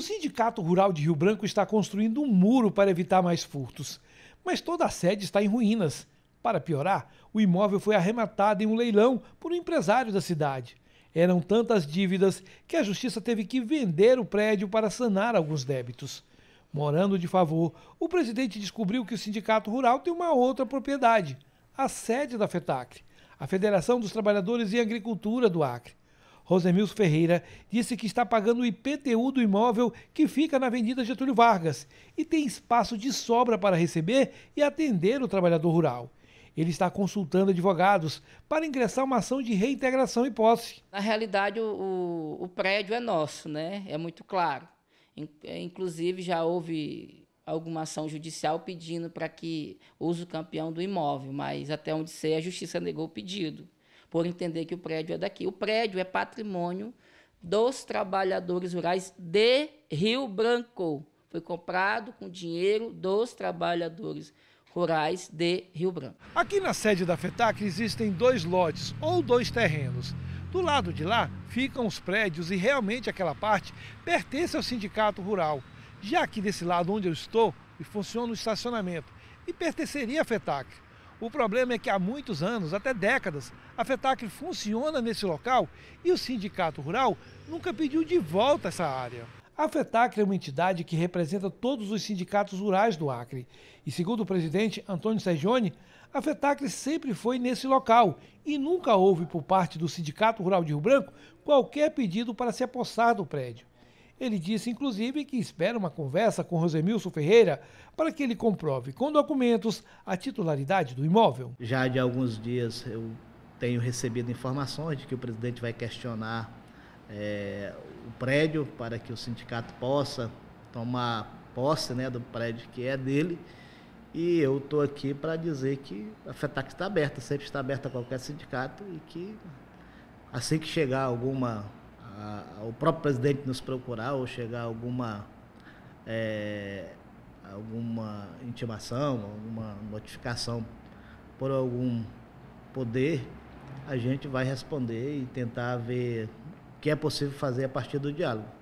O Sindicato Rural de Rio Branco está construindo um muro para evitar mais furtos, mas toda a sede está em ruínas. Para piorar, o imóvel foi arrematado em um leilão por um empresário da cidade. Eram tantas dívidas que a justiça teve que vender o prédio para sanar alguns débitos. Morando de favor, o presidente descobriu que o sindicato rural tem uma outra propriedade, a sede da FETACRE, a Federação dos Trabalhadores em Agricultura do Acre. Rosemilson Ferreira disse que está pagando o IPTU do imóvel que fica na Avenida Getúlio Vargas e tem espaço de sobra para receber e atender o trabalhador rural. Ele está consultando advogados para ingressar uma ação de reintegração e posse. Na realidade, o, o, o prédio é nosso, né? É muito claro. É, inclusive, já houve alguma ação judicial pedindo para que use o campeão do imóvel, mas até onde sei, a justiça negou o pedido por entender que o prédio é daqui. O prédio é patrimônio dos trabalhadores rurais de Rio Branco. Foi comprado com dinheiro dos trabalhadores rurais de Rio Branco. Aqui na sede da FETAC existem dois lotes ou dois terrenos. Do lado de lá ficam os prédios e realmente aquela parte pertence ao sindicato rural. Já aqui desse lado onde eu estou, funciona o estacionamento e pertenceria à FETAC. O problema é que há muitos anos, até décadas, a FETAC funciona nesse local e o Sindicato Rural nunca pediu de volta essa área. A FETAC é uma entidade que representa todos os sindicatos rurais do Acre. E segundo o presidente Antônio Sergione, a FETAC sempre foi nesse local e nunca houve por parte do Sindicato Rural de Rio Branco qualquer pedido para se apossar do prédio. Ele disse, inclusive, que espera uma conversa com Rosemilson Ferreira para que ele comprove com documentos a titularidade do imóvel. Já de alguns dias eu tenho recebido informações de que o presidente vai questionar é, o prédio para que o sindicato possa tomar posse né, do prédio que é dele. E eu estou aqui para dizer que a FETAC está aberta, sempre está aberta a qualquer sindicato e que assim que chegar alguma a, o próprio presidente nos procurar ou chegar alguma é, alguma intimação, alguma notificação por algum poder, a gente vai responder e tentar ver o que é possível fazer a partir do diálogo.